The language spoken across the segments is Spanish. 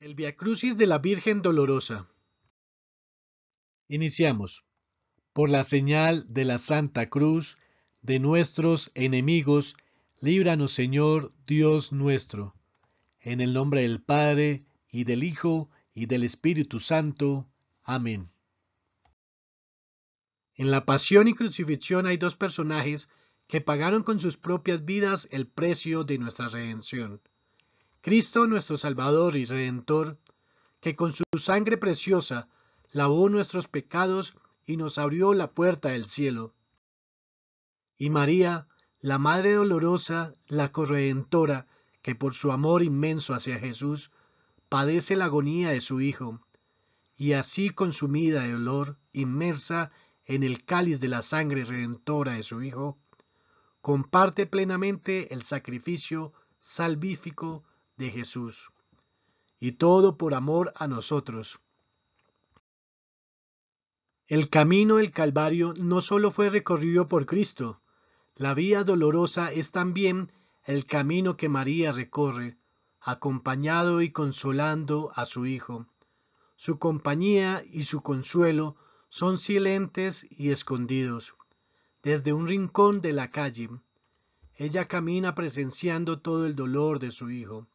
El Viacrucis de la Virgen Dolorosa. Iniciamos. Por la señal de la Santa Cruz de nuestros enemigos, líbranos Señor Dios nuestro. En el nombre del Padre, y del Hijo, y del Espíritu Santo. Amén. En la pasión y crucifixión hay dos personajes que pagaron con sus propias vidas el precio de nuestra redención. Cristo nuestro Salvador y Redentor, que con su sangre preciosa lavó nuestros pecados y nos abrió la puerta del cielo. Y María, la Madre Dolorosa, la corredentora, que por su amor inmenso hacia Jesús, padece la agonía de su Hijo, y así consumida de dolor, inmersa en el cáliz de la sangre redentora de su Hijo, comparte plenamente el sacrificio salvífico de Jesús. Y todo por amor a nosotros. El camino del Calvario no solo fue recorrido por Cristo, la vía dolorosa es también el camino que María recorre, acompañado y consolando a su Hijo. Su compañía y su consuelo son silentes y escondidos, desde un rincón de la calle. Ella camina presenciando todo el dolor de su Hijo.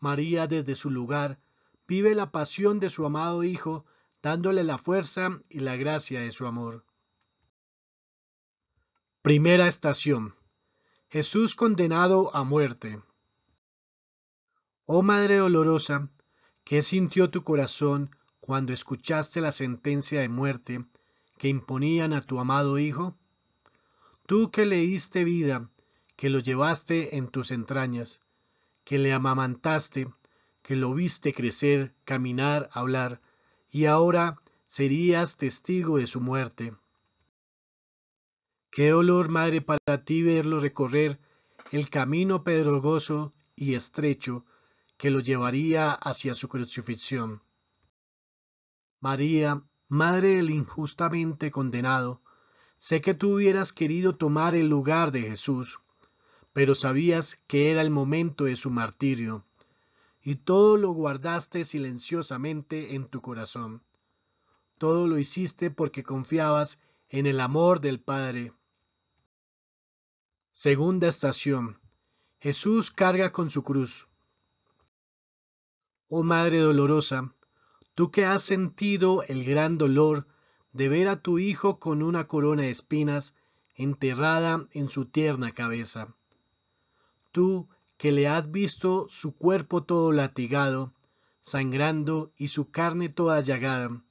María desde su lugar vive la pasión de su amado Hijo, dándole la fuerza y la gracia de su amor. Primera estación. Jesús condenado a muerte. Oh Madre dolorosa, ¿qué sintió tu corazón cuando escuchaste la sentencia de muerte que imponían a tu amado Hijo? Tú que le diste vida, que lo llevaste en tus entrañas, que le amamantaste, que lo viste crecer, caminar, hablar, y ahora serías testigo de su muerte. Qué olor, madre, para ti verlo recorrer el camino pedregoso y estrecho que lo llevaría hacia su crucifixión. María, madre del injustamente condenado, sé que tú hubieras querido tomar el lugar de Jesús, pero sabías que era el momento de su martirio, y todo lo guardaste silenciosamente en tu corazón. Todo lo hiciste porque confiabas en el amor del Padre. Segunda estación. Jesús carga con su cruz. Oh Madre dolorosa, tú que has sentido el gran dolor de ver a tu Hijo con una corona de espinas enterrada en su tierna cabeza tú que le has visto su cuerpo todo latigado, sangrando y su carne toda llagada,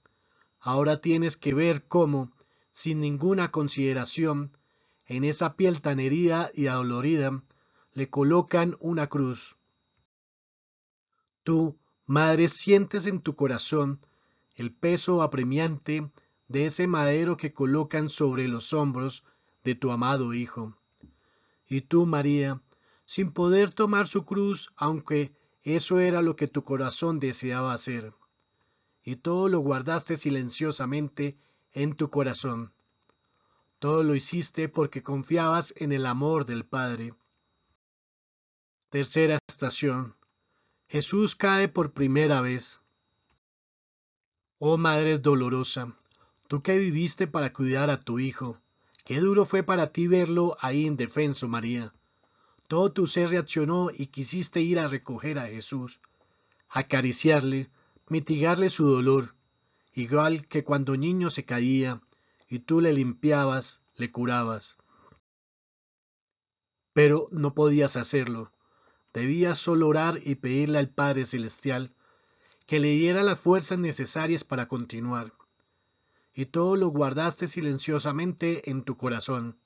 ahora tienes que ver cómo, sin ninguna consideración, en esa piel tan herida y adolorida, le colocan una cruz. Tú, madre, sientes en tu corazón el peso apremiante de ese madero que colocan sobre los hombros de tu amado Hijo. Y tú, María, sin poder tomar su cruz, aunque eso era lo que tu corazón deseaba hacer. Y todo lo guardaste silenciosamente en tu corazón. Todo lo hiciste porque confiabas en el amor del Padre. Tercera estación. Jesús cae por primera vez. Oh Madre dolorosa, tú que viviste para cuidar a tu Hijo, qué duro fue para ti verlo ahí indefenso, María. Todo tu ser reaccionó y quisiste ir a recoger a Jesús, acariciarle, mitigarle su dolor, igual que cuando niño se caía y tú le limpiabas, le curabas. Pero no podías hacerlo. Debías solo orar y pedirle al Padre Celestial que le diera las fuerzas necesarias para continuar. Y todo lo guardaste silenciosamente en tu corazón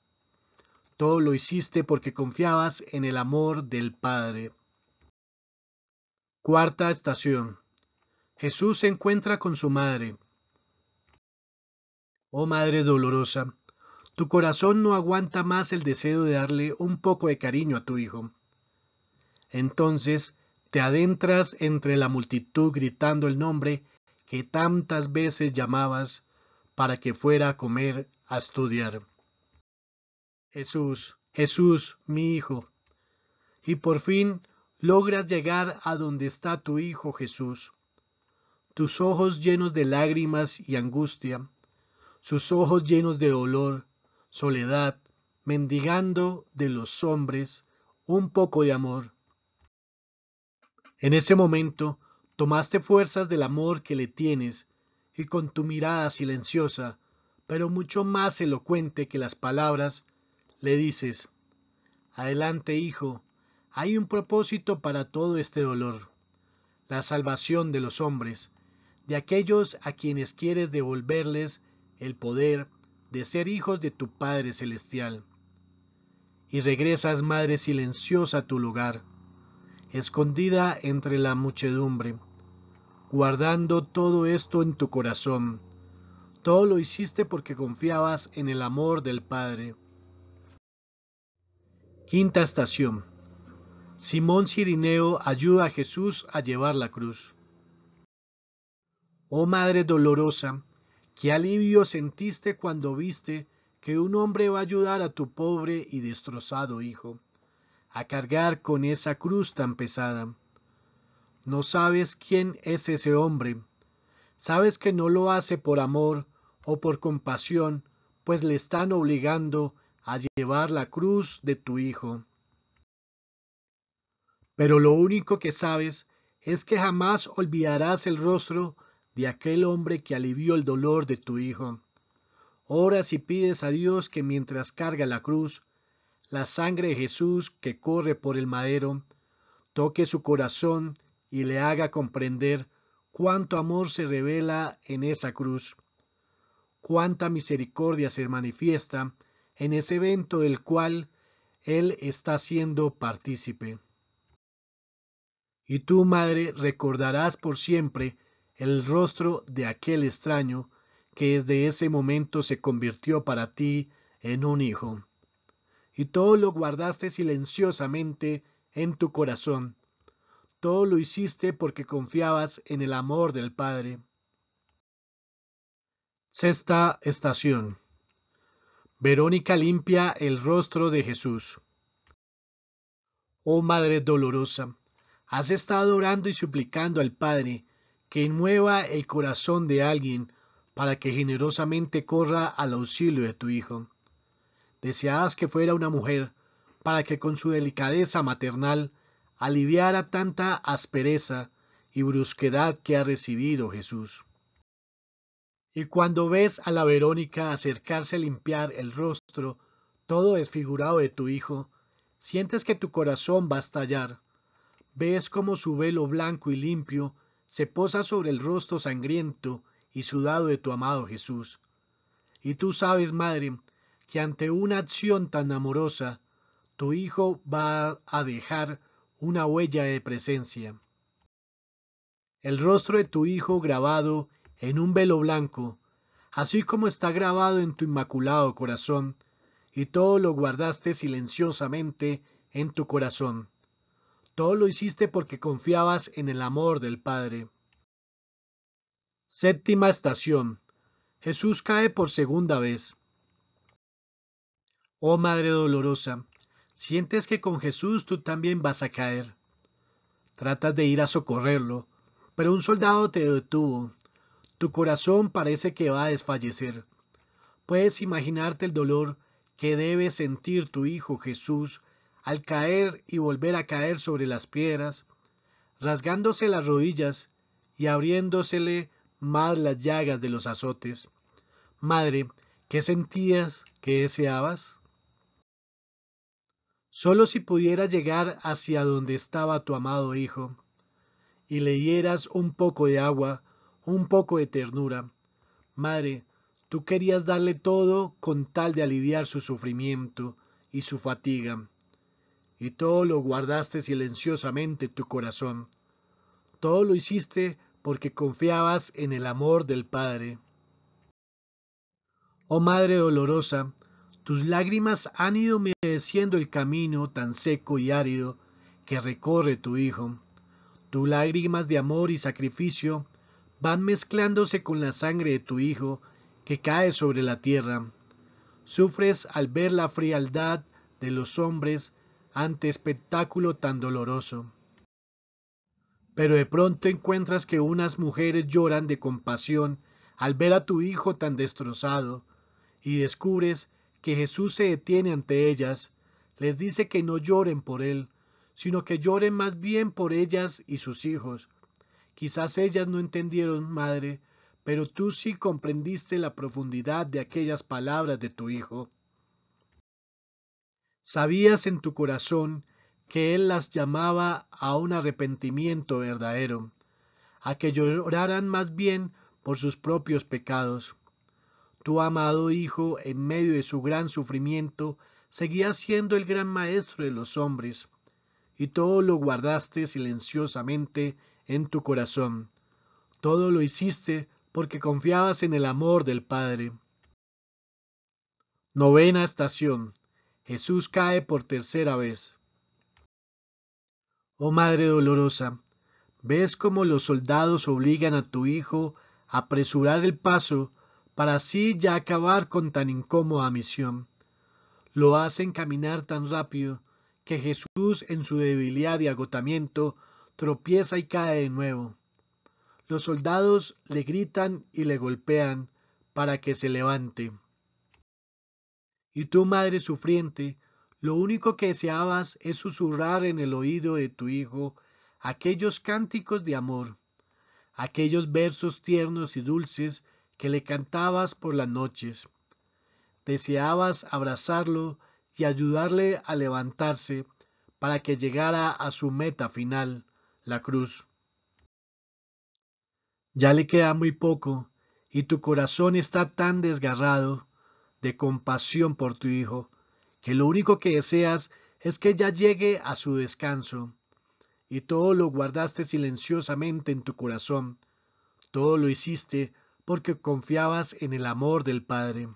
lo hiciste porque confiabas en el amor del Padre. Cuarta estación. Jesús se encuentra con su madre. Oh Madre dolorosa, tu corazón no aguanta más el deseo de darle un poco de cariño a tu hijo. Entonces te adentras entre la multitud gritando el nombre que tantas veces llamabas para que fuera a comer, a estudiar. Jesús, Jesús, mi Hijo. Y por fin logras llegar a donde está tu Hijo Jesús. Tus ojos llenos de lágrimas y angustia, sus ojos llenos de dolor, soledad, mendigando de los hombres un poco de amor. En ese momento, tomaste fuerzas del amor que le tienes y con tu mirada silenciosa, pero mucho más elocuente que las palabras, le dices, Adelante, hijo, hay un propósito para todo este dolor, la salvación de los hombres, de aquellos a quienes quieres devolverles el poder de ser hijos de tu Padre Celestial. Y regresas, Madre silenciosa, a tu lugar, escondida entre la muchedumbre, guardando todo esto en tu corazón. Todo lo hiciste porque confiabas en el amor del Padre Quinta estación. Simón Cirineo ayuda a Jesús a llevar la cruz. Oh Madre dolorosa, qué alivio sentiste cuando viste que un hombre va a ayudar a tu pobre y destrozado hijo a cargar con esa cruz tan pesada. No sabes quién es ese hombre. Sabes que no lo hace por amor o por compasión, pues le están obligando a llevar la cruz de tu Hijo. Pero lo único que sabes es que jamás olvidarás el rostro de aquel hombre que alivió el dolor de tu Hijo. Oras y pides a Dios que mientras carga la cruz, la sangre de Jesús que corre por el madero, toque su corazón y le haga comprender cuánto amor se revela en esa cruz, cuánta misericordia se manifiesta en ese evento del cual Él está siendo partícipe. Y tú, madre, recordarás por siempre el rostro de aquel extraño que desde ese momento se convirtió para ti en un hijo. Y todo lo guardaste silenciosamente en tu corazón. Todo lo hiciste porque confiabas en el amor del Padre. Sexta estación. Verónica limpia el rostro de Jesús. Oh Madre dolorosa, has estado orando y suplicando al Padre que mueva el corazón de alguien para que generosamente corra al auxilio de tu Hijo. Deseadas que fuera una mujer para que con su delicadeza maternal aliviara tanta aspereza y brusquedad que ha recibido Jesús. Y cuando ves a la Verónica acercarse a limpiar el rostro, todo desfigurado de tu hijo, sientes que tu corazón va a estallar. Ves cómo su velo blanco y limpio se posa sobre el rostro sangriento y sudado de tu amado Jesús. Y tú sabes, Madre, que ante una acción tan amorosa, tu hijo va a dejar una huella de presencia. El rostro de tu hijo grabado en un velo blanco, así como está grabado en tu inmaculado corazón, y todo lo guardaste silenciosamente en tu corazón. Todo lo hiciste porque confiabas en el amor del Padre. Séptima estación. Jesús cae por segunda vez. Oh Madre Dolorosa, sientes que con Jesús tú también vas a caer. Tratas de ir a socorrerlo, pero un soldado te detuvo corazón parece que va a desfallecer. Puedes imaginarte el dolor que debe sentir tu Hijo Jesús al caer y volver a caer sobre las piedras, rasgándose las rodillas y abriéndosele más las llagas de los azotes. Madre, ¿qué sentías, que deseabas? Solo si pudieras llegar hacia donde estaba tu amado hijo y le dieras un poco de agua un poco de ternura. Madre, tú querías darle todo con tal de aliviar su sufrimiento y su fatiga, y todo lo guardaste silenciosamente tu corazón. Todo lo hiciste porque confiabas en el amor del Padre. Oh Madre dolorosa, tus lágrimas han ido humedeciendo el camino tan seco y árido que recorre tu Hijo. Tus lágrimas de amor y sacrificio van mezclándose con la sangre de tu Hijo que cae sobre la tierra. Sufres al ver la frialdad de los hombres ante espectáculo tan doloroso. Pero de pronto encuentras que unas mujeres lloran de compasión al ver a tu hijo tan destrozado, y descubres que Jesús se detiene ante ellas, les dice que no lloren por él, sino que lloren más bien por ellas y sus hijos, Quizás ellas no entendieron, madre, pero tú sí comprendiste la profundidad de aquellas palabras de tu hijo. Sabías en tu corazón que él las llamaba a un arrepentimiento verdadero, a que lloraran más bien por sus propios pecados. Tu amado Hijo, en medio de su gran sufrimiento, seguía siendo el gran Maestro de los hombres, y todo lo guardaste silenciosamente en tu corazón. Todo lo hiciste porque confiabas en el amor del Padre. Novena estación. Jesús cae por tercera vez. Oh Madre dolorosa, ¿ves cómo los soldados obligan a tu Hijo a apresurar el paso para así ya acabar con tan incómoda misión? Lo hacen caminar tan rápido que Jesús en su debilidad y agotamiento tropieza y cae de nuevo. Los soldados le gritan y le golpean para que se levante. Y tú, madre sufriente, lo único que deseabas es susurrar en el oído de tu hijo aquellos cánticos de amor, aquellos versos tiernos y dulces que le cantabas por las noches. Deseabas abrazarlo y ayudarle a levantarse para que llegara a su meta final, la cruz. Ya le queda muy poco y tu corazón está tan desgarrado de compasión por tu hijo que lo único que deseas es que ya llegue a su descanso. Y todo lo guardaste silenciosamente en tu corazón. Todo lo hiciste porque confiabas en el amor del Padre.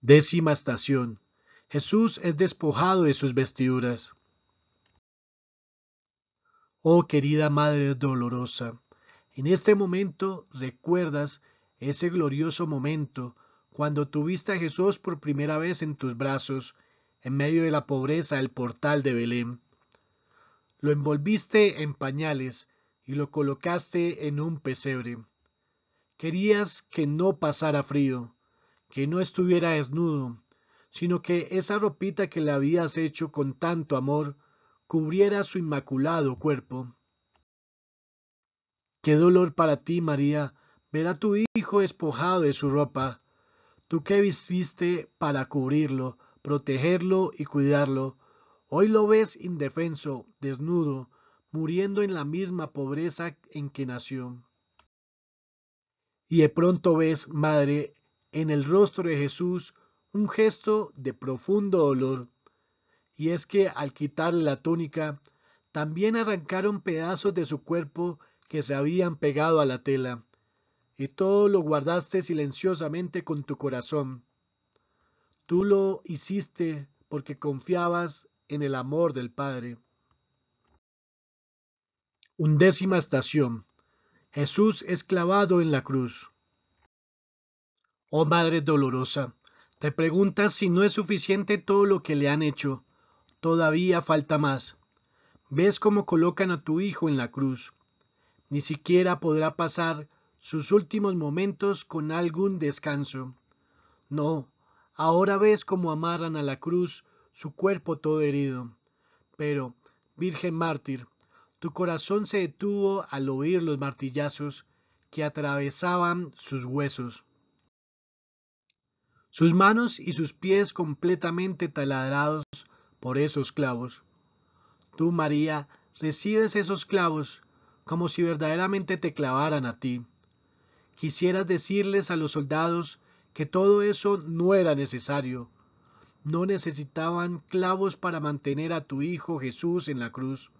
Décima estación. Jesús es despojado de sus vestiduras. Oh querida Madre Dolorosa, en este momento recuerdas ese glorioso momento cuando tuviste a Jesús por primera vez en tus brazos, en medio de la pobreza del portal de Belén. Lo envolviste en pañales y lo colocaste en un pesebre. Querías que no pasara frío, que no estuviera desnudo, sino que esa ropita que le habías hecho con tanto amor cubriera su inmaculado cuerpo. Qué dolor para ti, María, ver a tu hijo espojado de su ropa, tú que viste para cubrirlo, protegerlo y cuidarlo, hoy lo ves indefenso, desnudo, muriendo en la misma pobreza en que nació. Y de pronto ves, Madre, en el rostro de Jesús un gesto de profundo dolor, y es que al quitarle la túnica, también arrancaron pedazos de su cuerpo que se habían pegado a la tela, y todo lo guardaste silenciosamente con tu corazón. Tú lo hiciste porque confiabas en el amor del Padre. Undécima estación. Jesús es clavado en la cruz. Oh Madre dolorosa, te preguntas si no es suficiente todo lo que le han hecho, Todavía falta más. ¿Ves cómo colocan a tu hijo en la cruz? Ni siquiera podrá pasar sus últimos momentos con algún descanso. No, ahora ves cómo amarran a la cruz su cuerpo todo herido. Pero, Virgen mártir, tu corazón se detuvo al oír los martillazos que atravesaban sus huesos. Sus manos y sus pies completamente taladrados por esos clavos. Tú, María, recibes esos clavos como si verdaderamente te clavaran a ti. Quisieras decirles a los soldados que todo eso no era necesario. No necesitaban clavos para mantener a tu Hijo Jesús en la cruz.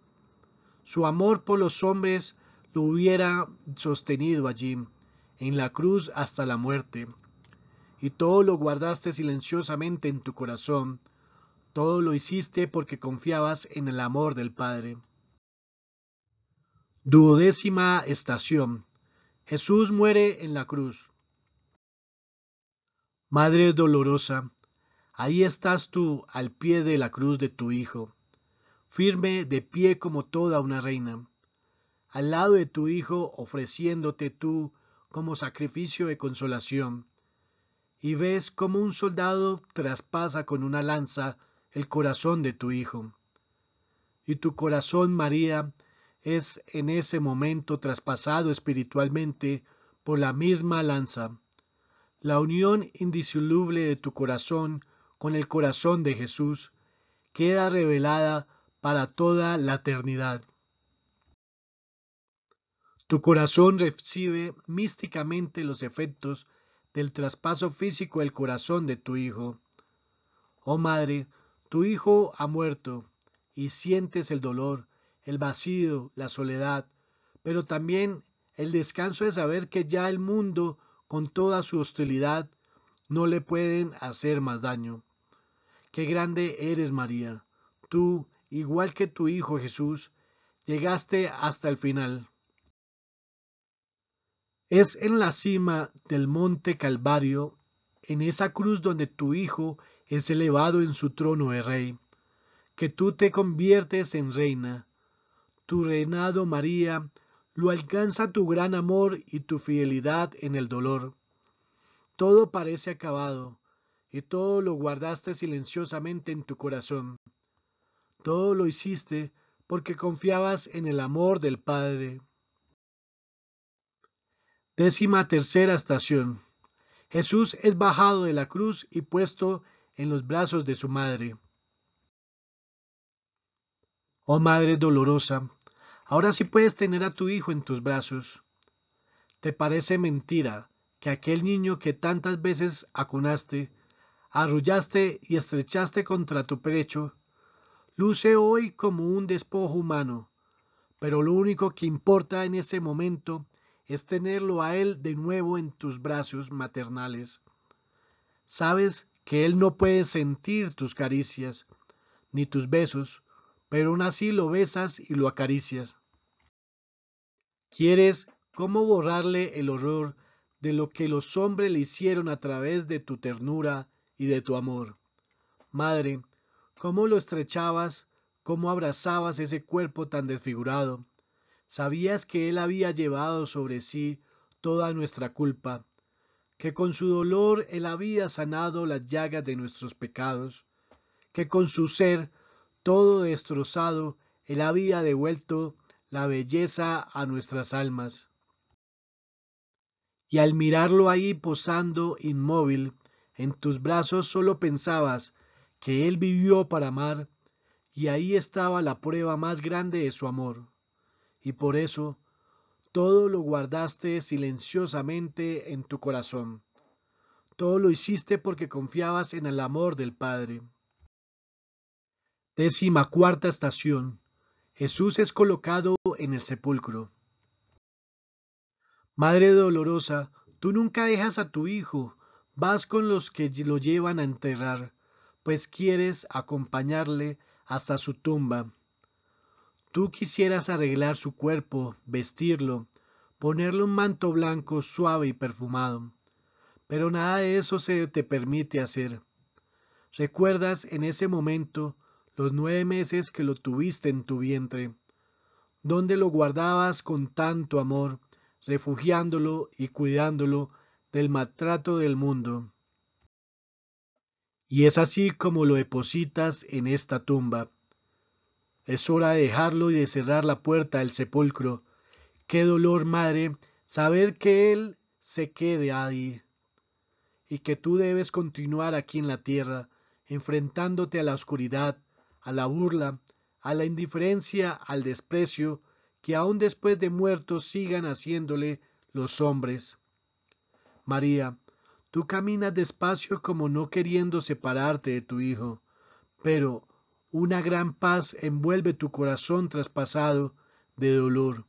Su amor por los hombres lo hubiera sostenido allí, en la cruz hasta la muerte. Y todo lo guardaste silenciosamente en tu corazón, todo lo hiciste porque confiabas en el amor del Padre. Duodécima estación. Jesús muere en la cruz. Madre dolorosa, ahí estás tú al pie de la cruz de tu Hijo, firme de pie como toda una reina, al lado de tu Hijo ofreciéndote tú como sacrificio de consolación, y ves como un soldado traspasa con una lanza el corazón de tu Hijo. Y tu corazón, María, es en ese momento traspasado espiritualmente por la misma lanza. La unión indisoluble de tu corazón con el corazón de Jesús queda revelada para toda la eternidad. Tu corazón recibe místicamente los efectos del traspaso físico del corazón de tu Hijo. Oh Madre, tu hijo ha muerto y sientes el dolor, el vacío, la soledad, pero también el descanso de saber que ya el mundo, con toda su hostilidad, no le pueden hacer más daño. Qué grande eres, María. Tú, igual que tu Hijo Jesús, llegaste hasta el final. Es en la cima del monte Calvario, en esa cruz donde tu Hijo es elevado en su trono el Rey, que tú te conviertes en reina. Tu reinado, María, lo alcanza tu gran amor y tu fidelidad en el dolor. Todo parece acabado, y todo lo guardaste silenciosamente en tu corazón. Todo lo hiciste porque confiabas en el amor del Padre. Décima tercera estación. Jesús es bajado de la cruz y puesto en los brazos de su madre. Oh Madre dolorosa, ahora sí puedes tener a tu hijo en tus brazos. ¿Te parece mentira que aquel niño que tantas veces acunaste, arrullaste y estrechaste contra tu pecho, luce hoy como un despojo humano, pero lo único que importa en ese momento es tenerlo a él de nuevo en tus brazos maternales? ¿Sabes que Él no puede sentir tus caricias ni tus besos, pero aún así lo besas y lo acaricias. ¿Quieres cómo borrarle el horror de lo que los hombres le hicieron a través de tu ternura y de tu amor? Madre, cómo lo estrechabas, cómo abrazabas ese cuerpo tan desfigurado. Sabías que Él había llevado sobre sí toda nuestra culpa que con su dolor Él había sanado las llagas de nuestros pecados, que con su ser todo destrozado Él había devuelto la belleza a nuestras almas. Y al mirarlo ahí posando inmóvil en tus brazos solo pensabas que Él vivió para amar, y ahí estaba la prueba más grande de su amor. Y por eso, todo lo guardaste silenciosamente en tu corazón. Todo lo hiciste porque confiabas en el amor del Padre. Décima cuarta estación. Jesús es colocado en el sepulcro. Madre dolorosa, tú nunca dejas a tu hijo, vas con los que lo llevan a enterrar, pues quieres acompañarle hasta su tumba. Tú quisieras arreglar su cuerpo, vestirlo, ponerle un manto blanco suave y perfumado, pero nada de eso se te permite hacer. Recuerdas en ese momento los nueve meses que lo tuviste en tu vientre, donde lo guardabas con tanto amor, refugiándolo y cuidándolo del maltrato del mundo. Y es así como lo depositas en esta tumba es hora de dejarlo y de cerrar la puerta del sepulcro. Qué dolor, madre, saber que Él se quede ahí y que tú debes continuar aquí en la tierra, enfrentándote a la oscuridad, a la burla, a la indiferencia, al desprecio, que aun después de muertos sigan haciéndole los hombres. María, tú caminas despacio como no queriendo separarte de tu hijo, pero una gran paz envuelve tu corazón traspasado de dolor.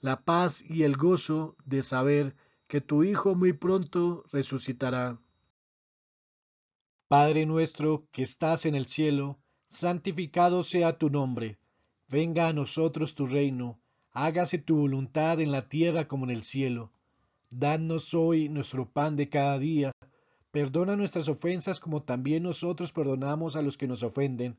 La paz y el gozo de saber que tu Hijo muy pronto resucitará. Padre nuestro que estás en el cielo, santificado sea tu nombre. Venga a nosotros tu reino, hágase tu voluntad en la tierra como en el cielo. Danos hoy nuestro pan de cada día. Perdona nuestras ofensas como también nosotros perdonamos a los que nos ofenden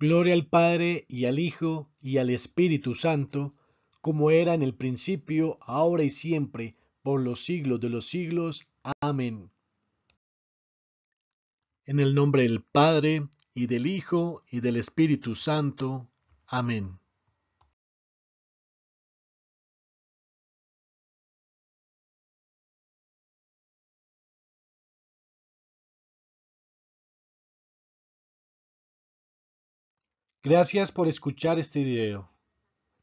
Gloria al Padre y al Hijo y al Espíritu Santo, como era en el principio, ahora y siempre, por los siglos de los siglos. Amén. En el nombre del Padre, y del Hijo, y del Espíritu Santo. Amén. Gracias por escuchar este video.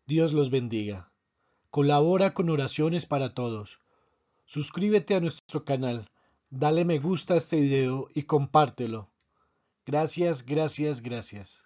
Dios los bendiga. Colabora con oraciones para todos. Suscríbete a nuestro canal, dale me gusta a este video y compártelo. Gracias, gracias, gracias.